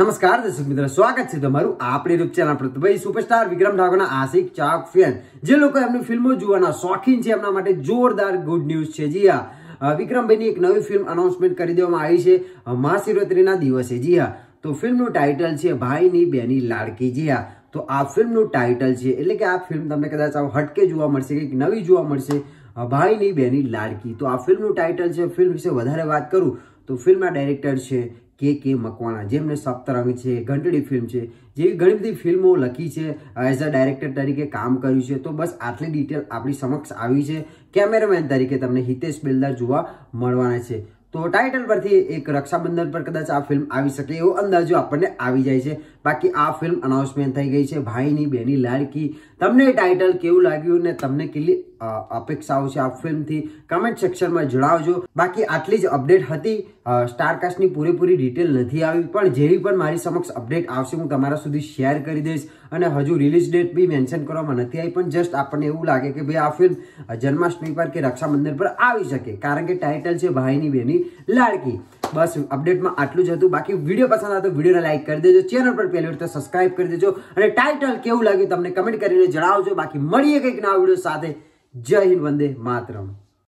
નમસ્કાર દર્શક મિત્ર સ્વાગત છે તમારું આપણી રૂપ ચેનલ પર ભાઈ સુપરસ્ટાર વિક્રમ ઠાકોરના આશિક ચાક ફેન જે લોકો એમની ફિલ્મો જોવાના શોખીન છે એમના માટે જોરદાર ગુડ ન્યૂઝ છે જી હા વિક્રમભાઈની એક નવી ફિલ્મ અનાઉન્સમેન્ટ કરી દેવામાં આવી છે મહાશિવરાત્રિના દિવસે જી હા તો ફિલ્મનું ટાઇટલ છે ભાઈની બેની લાડકી જી હા તો આ ફિલ્મનું ટાઇટલ છે એટલે કે આ ફિલ્મ તમને કદાચ હટકે જોવા મળશે કંઈક નવી જોવા મળશે ભાઈની બેની લાડકી તો આ ફિલ્મનું ટાઇટલ છે ફિલ્મ વિશે વધારે વાત કરું તો ફિલ્મના ડાયરેક્ટર છે કે કે મકવાણા જેમને સપ્તરંગ છે ઘંટડી ફિલ્મ છે જેવી ઘણી બધી ફિલ્મો લખી છે એઝ અ ડાયરેક્ટર તરીકે કામ કર્યું છે તો બસ આટલી ડિટેલ આપણી સમક્ષ આવી છે કેમેરામેન તરીકે તમને હિતેશ બેલદાર જોવા મળવાના છે તો ટાઇટલ પરથી એક રક્ષાબંધન પર કદાચ આ ફિલ્મ આવી શકે એવો અંદાજો આપણને આવી જાય છે બાકી આ ફિલ્મ અનાઉન્સમેન્ટ થઈ ગઈ છે ભાઈની બેની લાડકી તમને ટાઇટલ કેવું લાગ્યું ને તમને કેટલી અપેક્ષાઓ છે આ ફિલ્મથી કમેન્ટ સેક્શનમાં જણાવજો બાકી આટલી જ અપડેટ હતી સ્ટારકાસ્ટની પૂરેપૂરી ડિટેલ નથી આવી પણ જેવી પણ મારી સમક્ષ અપડેટ આવશે હું તમારા સુધી શેર કરી દઈશ અને હજુ રિલીઝ ડેટ બી મેન્શન કરવામાં નથી આવી પણ જસ્ટ આપણને એવું લાગે કે ભાઈ આ ફિલ્મ જન્માષ્ટમી પર કે રક્ષાબંધન પર આવી શકે કારણ કે ટાઇટલ છે ભાઈની બેની લાડકી બસ અપડેટમાં આટલું જ હતું બાકી વિડીયો પસંદ આવે તો વિડીયોને લાઇક કરી દેજો ચેનલ પર પહેલી તો સબસ્ક્રાઇબ કરી દેજો અને ટાઇટલ કેવું લાગ્યું તમને કમેન્ટ કરીને જણાવજો બાકી મળીએ કંઈક ના વિડીયો સાથે જય હિન્દ વંદે માતરમ